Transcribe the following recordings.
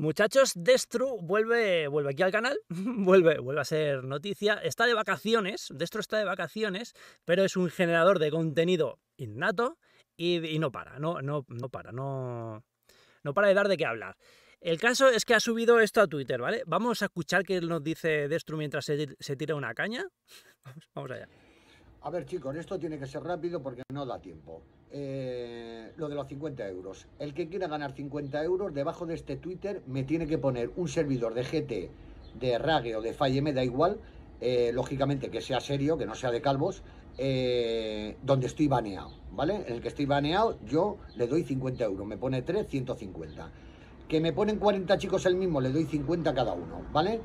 Muchachos, Destru vuelve, vuelve aquí al canal, vuelve, vuelve a ser noticia. Está de vacaciones, Destru está de vacaciones, pero es un generador de contenido innato y, no para, no, no, no para, no, no para de dar de qué hablar. El caso es que ha subido esto a Twitter, ¿vale? Vamos a escuchar qué nos dice Destru mientras se, se tira una caña. Vamos allá. A ver chicos, esto tiene que ser rápido porque no da tiempo. Eh, lo de los 50 euros. El que quiera ganar 50 euros, debajo de este Twitter me tiene que poner un servidor de GT, de Rage o de Falle, me da igual. Eh, lógicamente que sea serio, que no sea de calvos, eh, donde estoy baneado, ¿vale? En el que estoy baneado yo le doy 50 euros, me pone 3, 150. Que me ponen 40 chicos el mismo, le doy 50 cada uno, ¿vale?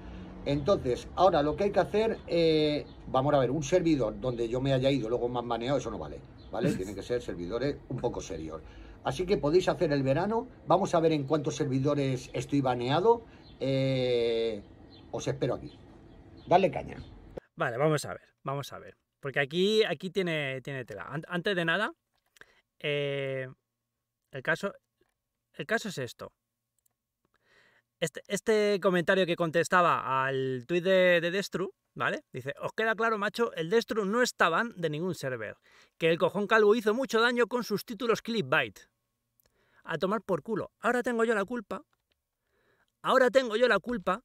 Entonces, ahora lo que hay que hacer, eh, vamos a ver, un servidor donde yo me haya ido, luego me baneado, eso no vale, ¿vale? Tienen que ser servidores un poco serios. Así que podéis hacer el verano, vamos a ver en cuántos servidores estoy baneado. Eh, os espero aquí. Dale caña. Vale, vamos a ver, vamos a ver. Porque aquí, aquí tiene, tiene tela. Antes de nada, eh, el, caso, el caso es esto. Este, este, comentario que contestaba al tuit de, Destru, ¿vale? Dice, os queda claro, macho, el Destru no estaba de ningún server. Que el cojón calvo hizo mucho daño con sus títulos byte A tomar por culo. Ahora tengo yo la culpa. Ahora tengo yo la culpa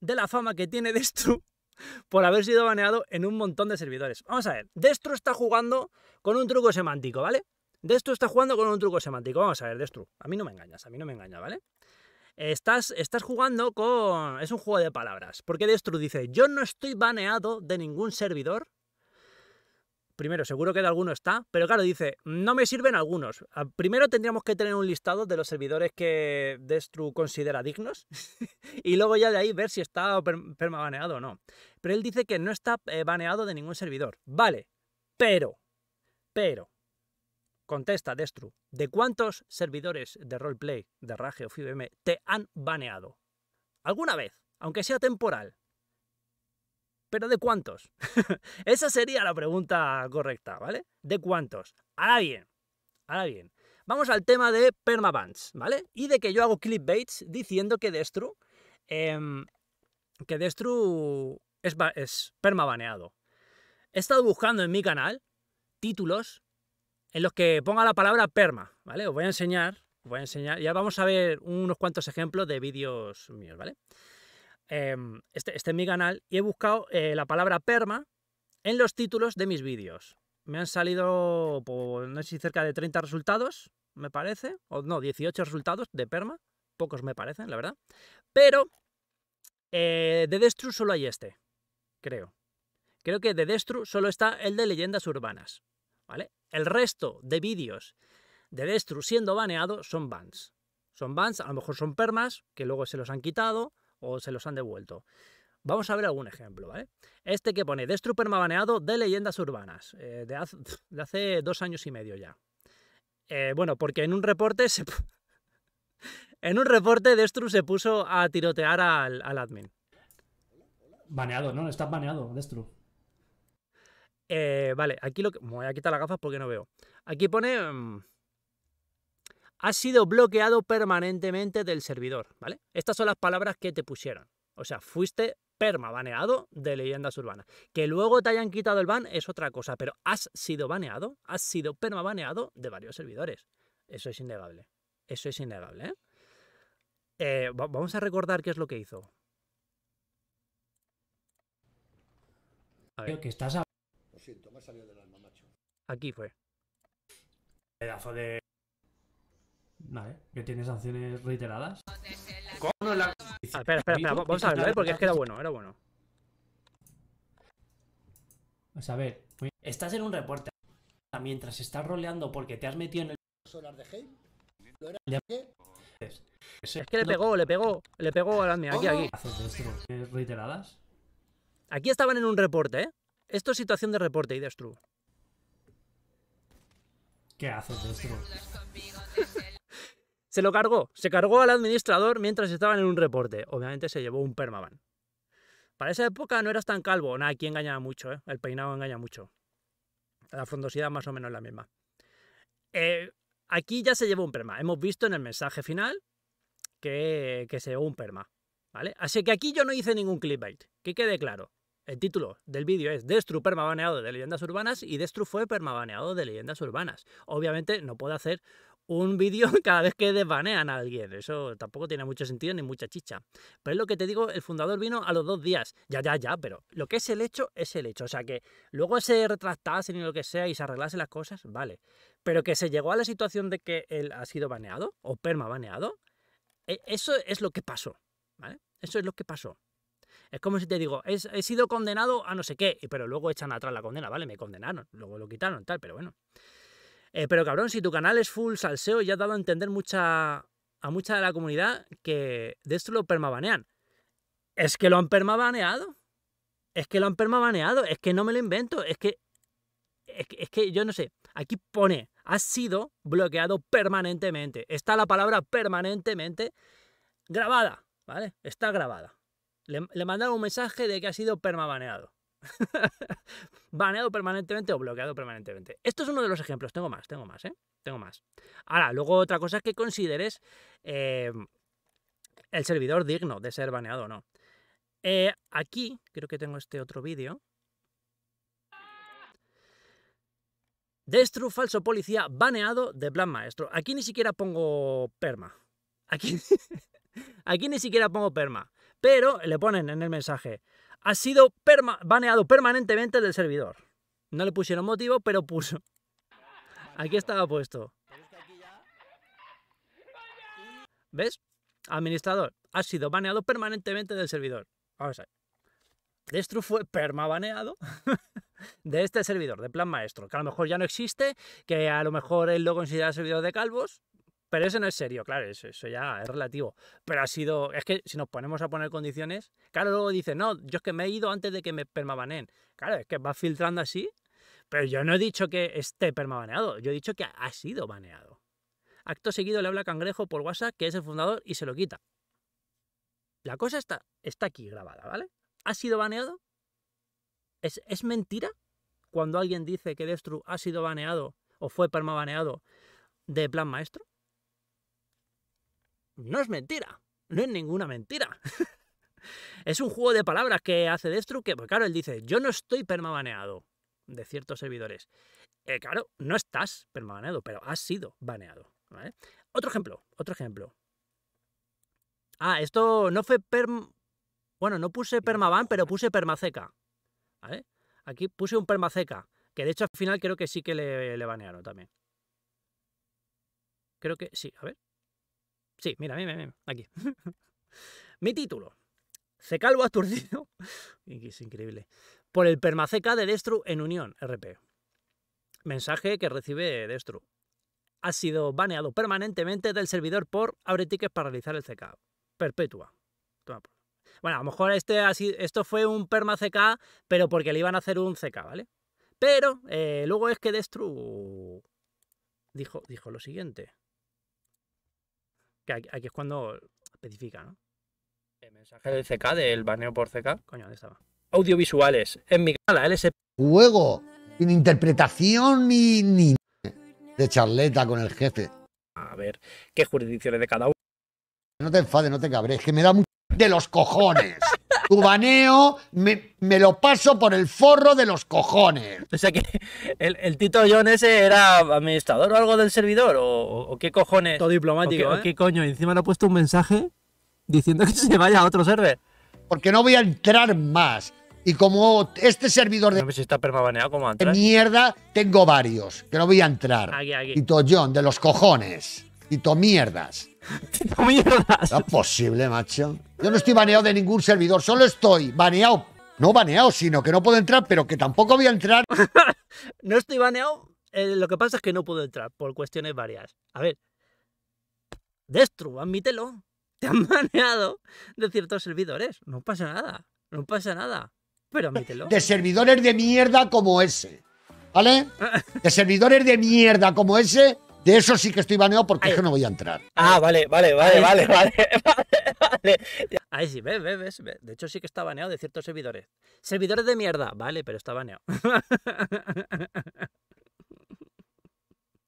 de la fama que tiene Destru por haber sido baneado en un montón de servidores. Vamos a ver, Destru está jugando con un truco semántico, ¿vale? Destru está jugando con un truco semántico. Vamos a ver, Destru, a mí no me engañas, a mí no me engañas, ¿vale? Estás, estás jugando con... Es un juego de palabras. Porque Destru dice, yo no estoy baneado de ningún servidor. Primero, seguro que de alguno está, pero claro, dice, no me sirven algunos. Ah, primero tendríamos que tener un listado de los servidores que Destru considera dignos y luego ya de ahí ver si está permabaneado o no. Pero él dice que no está eh, baneado de ningún servidor. Vale, pero, pero, Contesta, Destru, ¿de cuántos servidores de roleplay de Rage o IBM te han baneado? ¿Alguna vez? Aunque sea temporal. ¿Pero de cuántos? Esa sería la pregunta correcta, ¿vale? ¿De cuántos? Ahora bien, ahora bien. Vamos al tema de permabans, ¿vale? Y de que yo hago clipbaits diciendo que Destru. Em, que es, es permabaneado. He estado buscando en mi canal títulos en los que ponga la palabra perma, ¿vale? Os voy a enseñar, os voy a enseñar, ya vamos a ver unos cuantos ejemplos de vídeos míos, ¿vale? Em, este, este, es mi canal y he buscado eh, la palabra perma en los títulos de mis vídeos. Me han salido, no sé si cerca de 30 resultados, me parece, o no, 18 resultados de perma, pocos me parecen, la verdad. Pero eh, de Destru solo hay este, creo. Creo que de Destru solo está el de leyendas urbanas. El resto de vídeos de Destru siendo baneado son bans. Son bans, a lo mejor son permas, que luego se los han quitado o se los han devuelto. Vamos a ver algún ejemplo, ¿vale? Este que pone Destru perma baneado de leyendas urbanas, eh, de, hace, dos años y medio ya. Eh, bueno, porque en un reporte en un reporte Destru se puso a tirotear al, al admin. Baneado, ¿no? Estás baneado, Destru. Eh, vale, aquí lo que. Me voy a quitar las gafas porque no veo. Aquí pone. Has mm, ha sido bloqueado permanentemente del servidor, ¿vale? Estas son las palabras que te pusieron. O sea, fuiste permabaneado baneado de leyendas urbanas. Que luego te hayan quitado el ban es otra cosa, pero has sido baneado, has sido permabaneado baneado de varios servidores. Eso es innegable. Eso es innegable, ¿eh? eh vamos a recordar qué es lo que hizo. que estás siento, me salido del alma, macho. Aquí fue. Pedazo de. Vale, que tiene sanciones reiteradas. ¿Cómo la... Ah, espera, espera, espera, vamos a verlo, ¿eh? porque es que era bueno, era bueno. Pues a ver, estás en un reporte mientras estás roleando porque te has metido en el. Solar de ¿Qué? Es que le pegó, le pegó, le pegó a la mía, aquí, aquí. ¿Reiteradas? Aquí estaban en un reporte, ¿eh? Esto es situación de reporte, y Stru. ¿Qué haces, Ideas se lo cargó. Se cargó al administrador mientras estaban en un reporte. Obviamente se llevó un permaban. Para esa época no eras tan calvo. Nada, aquí engañaba mucho, ¿eh? El peinado engaña mucho. La frondosidad más o menos la misma. Eh, aquí ya se llevó un perma. Hemos visto en el mensaje final que, se llevó un perma. ¿Vale? Así que aquí yo no hice ningún clipbait. Que quede claro. El título del vídeo es Destru permabaneado de leyendas urbanas y Destru fue permabaneado de leyendas urbanas. Obviamente no puedo hacer un vídeo cada vez que desbanean a alguien. Eso tampoco tiene mucho sentido ni mucha chicha. Pero es lo que te digo, el fundador vino a los dos días. Ya, ya, ya, pero lo que es el hecho es el hecho. O sea, que luego se retractase ni lo que sea y se arreglase las cosas, vale. Pero que se llegó a la situación de que él ha sido baneado o permabaneado, e-, eso es lo que pasó. ¿vale? Eso es lo que pasó. Es como si te digo, he sido condenado a no sé qué, pero luego echan atrás la condena, ¿vale? Me condenaron, luego lo quitaron, tal, pero bueno. Eh, pero cabrón, si tu canal es full salseo, ya has dado a entender mucha, a mucha de la comunidad que de esto lo permabanean. Es que lo han permabaneado. Es que lo han permabaneado. Es que no me lo invento. Es que, es que, es que yo no sé. Aquí pone, ha sido bloqueado permanentemente. Está la palabra permanentemente grabada, ¿vale? Está grabada. Le, mandaron un mensaje de que ha sido perma baneado ¿Baneado permanentemente o bloqueado permanentemente. Esto es uno de los ejemplos. Tengo más, tengo más, ¿eh? Tengo más. Ahora, luego otra cosa que consideres em, el servidor digno de ser baneado o no. Eh, aquí, creo que tengo este otro vídeo. Destru, falso policía, baneado de plan maestro. Aquí ni siquiera pongo perma. aquí ni siquiera pongo perma. Pero le ponen en el mensaje, ha sido baneado permanentemente del servidor. No le pusieron motivo, pero puso. Aquí estaba puesto. ¿Ves? Administrador, ha sido baneado permanentemente del servidor. Vamos a ver. Destru fue permabaneado de este servidor, de plan maestro, que a lo mejor ya no existe, que a lo mejor él lo considera servidor de calvos, pero eso no es serio, claro, eso, ya es relativo. Pero ha sido, es que si nos ponemos a poner condiciones, claro, luego dice no, yo es que me he ido antes de que me permabaneen. Claro, es que va filtrando así, pero yo no he dicho que esté permabaneado, yo he dicho que ha sido baneado. Acto seguido le habla a Cangrejo por WhatsApp, que es el fundador, y se lo quita. La cosa está, está aquí grabada, ¿vale? ¿Ha sido baneado? ¿Es, ¿Es mentira cuando alguien dice que Destru ha sido baneado o fue permabaneado de plan maestro? no es mentira, no es ninguna mentira. es un juego de palabras que hace Destru que, pues claro, él dice, yo no estoy permabaneado de ciertos servidores. Eh, claro, no estás permabaneado, pero has sido baneado. Otro ejemplo, otro ejemplo. Ah, esto no fue perm... Bueno, no puse permaban, pero puse permaceca. ¿Vale? Aquí puse un permaceca, que de hecho al final creo que sí que le, le banearon también. Creo que sí, a ver. Sí, mira, mira, mira, aquí. Mi título. ha aturdido. es increíble. Por el permaceca de Destru en Unión RP. Mensaje que recibe Destru. Ha sido baneado permanentemente del servidor por abre tickets para realizar el CK. Perpetua. Bueno, a lo mejor este, así, esto fue un perma pero porque le iban a hacer un CK, ¿vale? Pero eh, luego es que Destru dijo, dijo lo siguiente. Que aquí es cuando especifica, ¿no? El mensaje del CK, del baneo por CK. Coño, ¿dónde estaba? Audiovisuales. En mi canal, LSP. Juego. Sin interpretación ni, ni de charleta con el jefe. A ver, ¿qué jurisdicciones de cada uno? No te enfades, no te cabres, que me da mucho de los cojones tu me, lo paso por el forro de los cojones. O sea que el, Tito John ese era administrador o algo del servidor, o, qué cojones. Todo diplomático. qué, ¿eh? coño, encima le ha puesto un mensaje diciendo que se vaya a otro server. Porque no voy a entrar más. Y como este servidor de no sé pues si está como antes. mierda, tengo varios, que no voy a entrar. Aquí, aquí. Tito John, de los cojones. Tito mierdas. No es posible, macho. Yo no estoy baneado de ningún servidor, solo estoy baneado. No baneado, sino que no puedo entrar, pero que tampoco voy a entrar. no estoy baneado. Eh, lo que pasa es que no puedo entrar por cuestiones varias. A ver. Destru, admítelo. Te han baneado de ciertos servidores. No pasa nada. No pasa nada. Pero admítelo. De servidores de mierda como ese. ¿Vale? De servidores de mierda como ese, de eso sí que estoy baneado porque es que no voy a entrar. Ah, vale, vale, vale, vale, vale, vale, Ahí sí, ves, ves, ves. De hecho sí que está baneado de ciertos servidores. Servidores de mierda, vale, pero está baneado.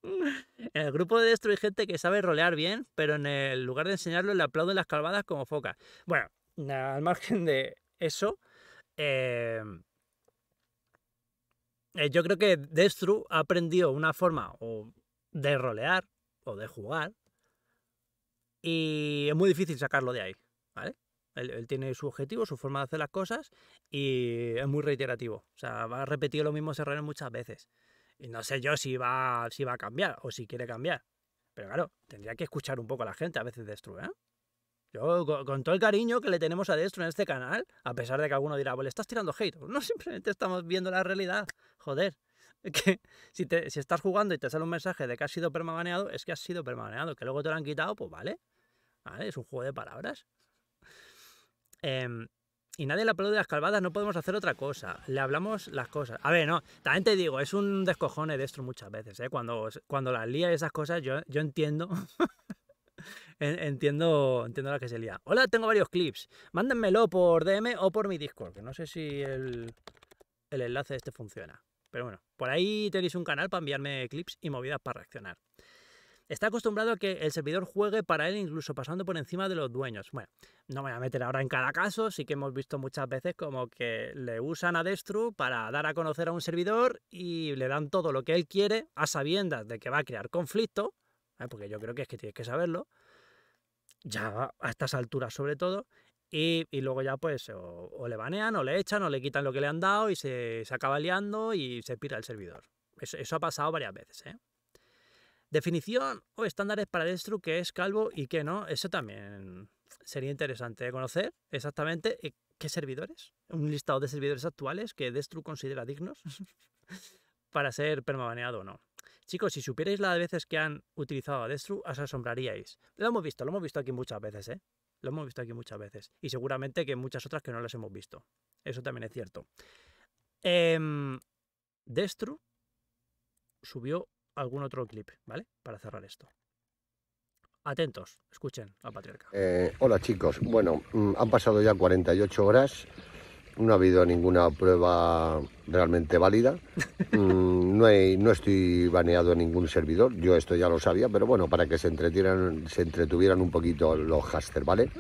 En el grupo de Destro hay gente que sabe rolear bien, pero en el lugar de enseñarlo le aplauden las calvadas como foca Bueno, al margen de eso, eh, eh, yo creo que Destru ha aprendido una forma, o de rolear o de jugar. Y es muy difícil sacarlo de ahí, ¿vale? Él, tiene su objetivo, su forma de hacer las cosas y es muy reiterativo. O sea, va a repetir los mismos errores muchas veces. Y no sé yo si va, si va a cambiar o si quiere cambiar. Pero claro, tendría que escuchar un poco a la gente a veces Destro, ¿eh? Yo, con, todo el cariño que le tenemos a Destro en este canal, a pesar de que alguno dirá, bueno, estás tirando hate. No, simplemente estamos viendo la realidad. Joder que si, estás jugando y te sale un mensaje de que has sido permabaneado, es que has sido permabaneado. Que luego te lo han quitado, pues vale. Es un juego de palabras. Em, y nadie le aplaude las calvadas, no podemos hacer otra cosa. Le hablamos las cosas. A ver, no, también te digo, es un descojone de esto muchas veces, ¿eh? Cuando, cuando las lía esas cosas, yo, yo entiendo. entiendo, entiendo la que se lía. Hola, tengo varios clips. Mándenmelo por DM o por mi Discord, que no sé si el, el enlace este funciona. Pero bueno, por ahí tenéis un canal para enviarme clips y movidas para reaccionar. Está acostumbrado a que el servidor juegue para él incluso pasando por encima de los dueños. Bueno, no me voy a meter ahora en cada caso, sí que hemos visto muchas veces como que le usan a Destru para dar a conocer a un servidor y le dan todo lo que él quiere a sabiendas de que va a crear conflicto, ¿eh? porque yo creo que es que tienes que saberlo, ya a estas alturas sobre todo, y, luego ya pues o, le banean o le echan o le quitan lo que le han dado y se, se acaba liando y se pira el servidor. Eso, ha pasado varias veces. ¿eh? Definición o estándares para Destru que es calvo y qué no. Eso también sería interesante conocer exactamente eh, qué servidores. Un listado de servidores actuales que Destru considera dignos para ser permabaneado o no. Chicos, si supierais las veces que han utilizado a Destru, os asombraríais. Lo hemos visto, lo hemos visto aquí muchas veces, ¿eh? Lo hemos visto aquí muchas veces y seguramente que muchas otras que no las hemos visto. Eso también es cierto. Em, Destru subió algún otro clip, ¿vale? Para cerrar esto. Atentos, escuchen al patriarca. Eh, hola chicos, bueno, mm, han pasado ya 48 horas no ha habido ninguna prueba realmente válida. Mm, no, no estoy baneado en ningún servidor, yo esto ya lo sabía, pero bueno, para que se, entretieran, se entretuvieran un poquito los hasters, ¿vale?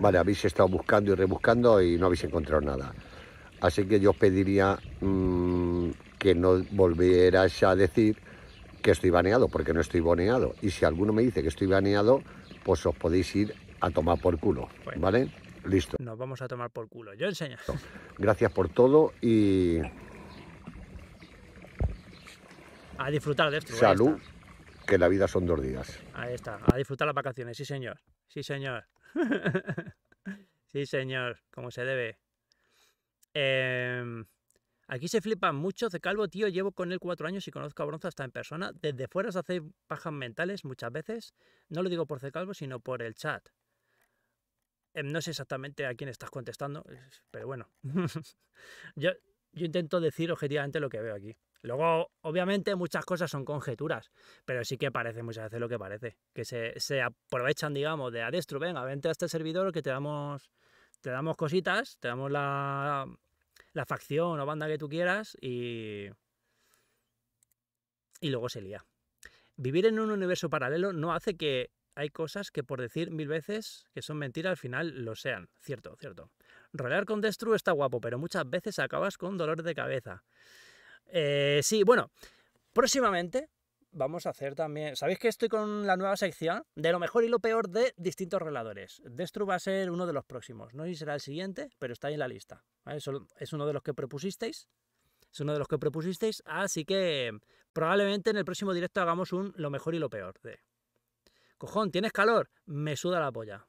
Vale, habéis estado buscando y rebuscando y no habéis encontrado nada. Así que yo os pediría mm, que no volvierais a decir que estoy baneado, porque no estoy baneado. Y si alguno me dice que estoy baneado, pues os podéis ir a tomar por culo, ¿vale? Listo. Nos vamos a tomar por culo. Yo enseño. Gracias por todo y. A disfrutar de esto. Salud, que la vida son dos días. Ahí está, a disfrutar las vacaciones, sí señor. Sí señor. sí señor, como se debe. Em, aquí se flipan mucho. de Calvo, tío, llevo con él cuatro años y conozco a Bronza hasta en persona. Desde fuera se hace pajas mentales muchas veces. No lo digo por Calvo, sino por el chat. Em, no sé exactamente a quién estás contestando, pero bueno. yo, yo intento decir objetivamente lo que veo aquí. Luego, obviamente, muchas cosas son conjeturas, pero sí que parece muchas veces lo que parece. Que se, se aprovechan, digamos, de Adestro, venga, vente a este servidor que te damos, te damos cositas, te damos la, la facción o banda que tú quieras y. Y luego se lía. Vivir en un universo paralelo no hace que hay cosas que por decir mil veces que son mentira al final lo sean. Cierto, cierto. Rolear con Destru está guapo, pero muchas veces acabas con dolor de cabeza. Eh, sí, bueno, próximamente vamos a hacer también... Sabéis que estoy con la nueva sección de lo mejor y lo peor de distintos reladores. Destru va a ser uno de los próximos. No sé si será el siguiente, pero está ahí en la lista. Es uno de los que propusisteis. Es uno de los que propusisteis, así que probablemente en el próximo directo hagamos un lo mejor y lo peor de... Cojón, ¿tienes calor? Me suda la polla.